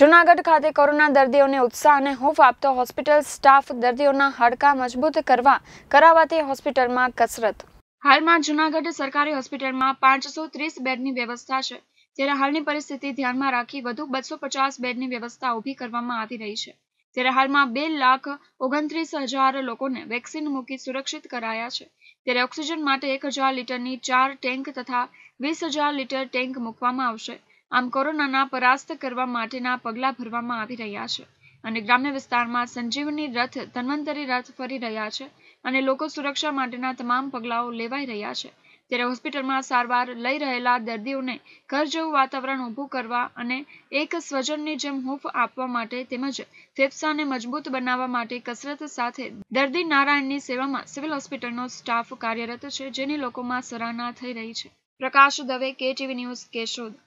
જૂનાગઢ ખાતે કોરોના દર્દીઓને ઉત્સાહ અને હૂફ આપતો હોસ્પિટલ સ્ટાફ દર્દીઓના હાડકાં મજબૂત કરવા કરાવાતી હોસ્પિટલમાં કસરત હાલમાં જૂનાગઢ સરકારી હોસ્પિટલમાં પાંચસો ત્રીસ બેડની વ્યવસ્થા છે જ્યારે હાલની પરિસ્થિતિ ધ્યાનમાં રાખી વધુ બસો પચાસ બેડની વ્યવસ્થા ઊભી કરવામાં આવી રહી છે ત્યારે હાલમાં બે લાખ ઓગણત્રીસ હજાર લોકોને વેક્સિન મૂકી સુરક્ષિત કરાયા છે ત્યારે ઓક્સિજન માટે એક હજાર લીટરની ચાર ટેન્ક તથા વીસ હજાર લીટર ટેન્ક મૂકવામાં આવશે આમ કોરોનાના પરાસ્ત કરવા માટેના પગલાં ભરવામાં આવી રહ્યા છે અને ગ્રામ્ય વિસ્તારમાં સંજીવની રથ ધન્વંતરી રથ ફરી રહ્યા છે અને લોકો સુરક્ષા માટેના તમામ પગલાઓ લેવાઈ રહ્યા છે ત્યારે હોસ્પિટલમાં સારવાર લઈ રહેલા દર્દીઓને ઘર જેવું વાતાવરણ ઊભું કરવા અને એક સ્વજનની જેમ હૂફ આપવા માટે તેમજ ફેફસાને મજબૂત બનાવવા માટે કસરત સાથે દર્દી નારાયણની સેવામાં સિવિલ હોસ્પિટલનો સ્ટાફ કાર્યરત છે જેની લોકોમાં સરાહના થઈ રહી છે પ્રકાશ દવે કેટીવી ન્યૂઝ કેશોદ